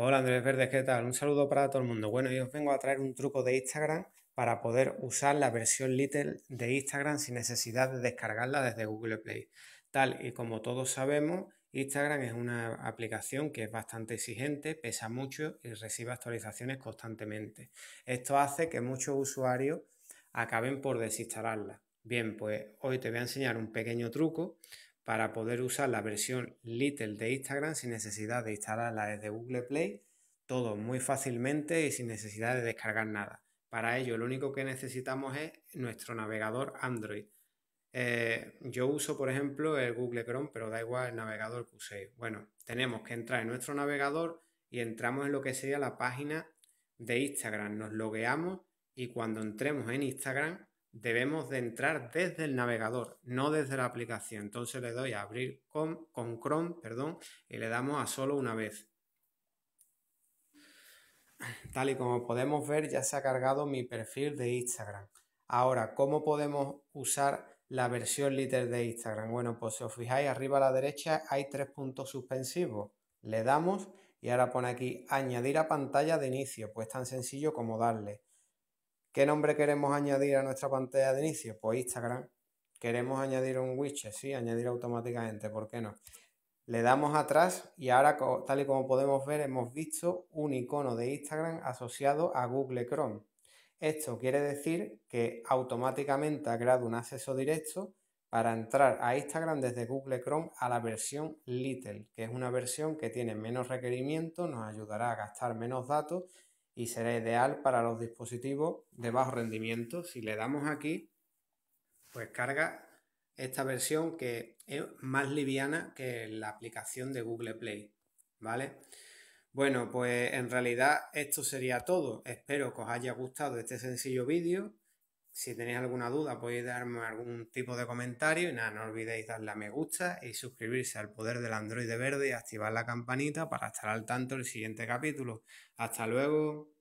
Hola Andrés Verdes, ¿qué tal? Un saludo para todo el mundo. Bueno, yo os vengo a traer un truco de Instagram para poder usar la versión Little de Instagram sin necesidad de descargarla desde Google Play. Tal y como todos sabemos, Instagram es una aplicación que es bastante exigente, pesa mucho y recibe actualizaciones constantemente. Esto hace que muchos usuarios acaben por desinstalarla. Bien, pues hoy te voy a enseñar un pequeño truco para poder usar la versión Little de Instagram sin necesidad de instalarla desde Google Play, todo muy fácilmente y sin necesidad de descargar nada. Para ello lo único que necesitamos es nuestro navegador Android. Eh, yo uso, por ejemplo, el Google Chrome, pero da igual el navegador que uséis. Bueno, tenemos que entrar en nuestro navegador y entramos en lo que sería la página de Instagram. Nos logueamos y cuando entremos en Instagram debemos de entrar desde el navegador, no desde la aplicación. Entonces le doy a abrir con, Chrome perdón, y le damos a solo una vez. Tal y como podemos ver, ya se ha cargado mi perfil de Instagram. Ahora, ¿cómo podemos usar la versión líder de Instagram? Bueno, pues si os fijáis, arriba a la derecha hay tres puntos suspensivos. Le damos y ahora pone aquí añadir a pantalla de inicio, pues tan sencillo como darle. ¿Qué nombre queremos añadir a nuestra pantalla de inicio? Pues Instagram. Queremos añadir un widget, sí, añadir automáticamente, ¿por qué no? Le damos atrás y ahora, tal y como podemos ver, hemos visto un icono de Instagram asociado a Google Chrome. Esto quiere decir que automáticamente ha creado un acceso directo para entrar a Instagram desde Google Chrome a la versión Little, que es una versión que tiene menos requerimientos, nos ayudará a gastar menos datos y será ideal para los dispositivos de bajo rendimiento. Si le damos aquí, pues carga esta versión que es más liviana que la aplicación de Google Play, ¿vale? Bueno, pues en realidad esto sería todo. Espero que os haya gustado este sencillo vídeo si tenéis alguna duda podéis darme algún tipo de comentario y nada, no olvidéis darle a me gusta y suscribirse al poder del Android verde y activar la campanita para estar al tanto del siguiente capítulo. Hasta luego.